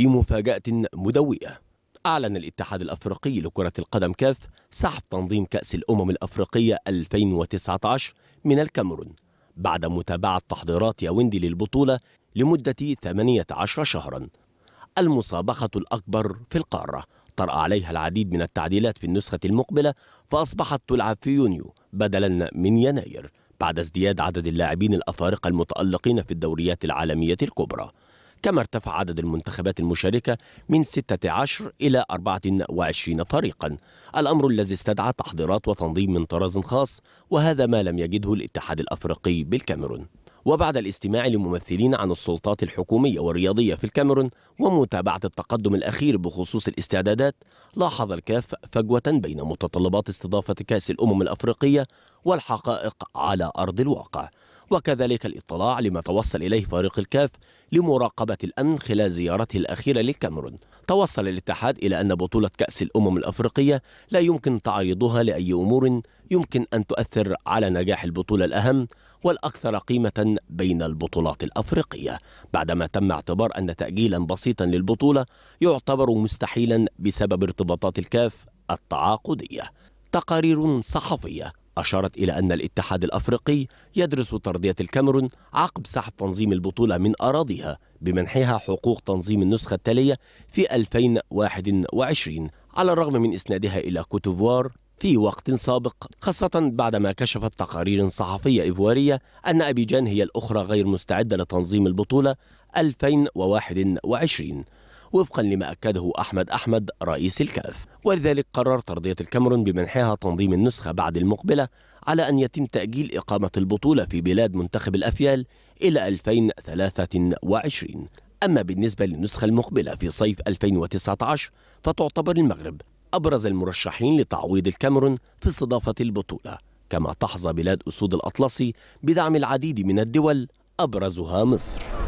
في مفاجأة مدوية أعلن الاتحاد الأفريقي لكرة القدم كاف سحب تنظيم كأس الأمم الأفريقية 2019 من الكاميرون بعد متابعة تحضيرات ياوندي للبطولة لمدة 18 شهرا المسابقة الأكبر في القارة طرأ عليها العديد من التعديلات في النسخة المقبلة فأصبحت تلعب في يونيو بدلا من يناير بعد ازدياد عدد اللاعبين الأفارقة المتألقين في الدوريات العالمية الكبرى كما ارتفع عدد المنتخبات المشاركة من 16 إلى 24 فريقا الأمر الذي استدعى تحضيرات وتنظيم من طراز خاص وهذا ما لم يجده الاتحاد الأفريقي بالكاميرون وبعد الاستماع لممثلين عن السلطات الحكومية والرياضية في الكاميرون ومتابعة التقدم الأخير بخصوص الاستعدادات لاحظ الكاف فجوة بين متطلبات استضافة كأس الأمم الأفريقية والحقائق على أرض الواقع وكذلك الاطلاع لما توصل إليه فريق الكاف لمراقبة الأمن خلال زيارته الأخيرة للكاميرون توصل الاتحاد إلى أن بطولة كأس الأمم الأفريقية لا يمكن تعريضها لأي أمور يمكن أن تؤثر على نجاح البطولة الأهم والأكثر قيمة بين البطولات الأفريقية بعدما تم اعتبار أن تأجيلا بسيطا للبطولة يعتبر مستحيلا بسبب ارتباطات الكاف التعاقدية تقارير صحفية أشارت إلى أن الاتحاد الأفريقي يدرس ترضية الكاميرون عقب سحب تنظيم البطولة من أراضيها بمنحها حقوق تنظيم النسخة التالية في 2021 على الرغم من إسنادها إلى كوتوفوار في وقت سابق خاصة بعدما كشفت تقارير صحفية إيفوارية أن أبيجان هي الأخرى غير مستعدة لتنظيم البطولة 2021 وفقا لما أكده أحمد أحمد رئيس الكاف ولذلك قرر ترضية الكاميرون بمنحها تنظيم النسخة بعد المقبلة على أن يتم تأجيل إقامة البطولة في بلاد منتخب الأفيال إلى 2023 أما بالنسبة للنسخة المقبلة في صيف 2019 فتعتبر المغرب أبرز المرشحين لتعويض الكاميرون في استضافة البطولة كما تحظى بلاد أسود الأطلسي بدعم العديد من الدول أبرزها مصر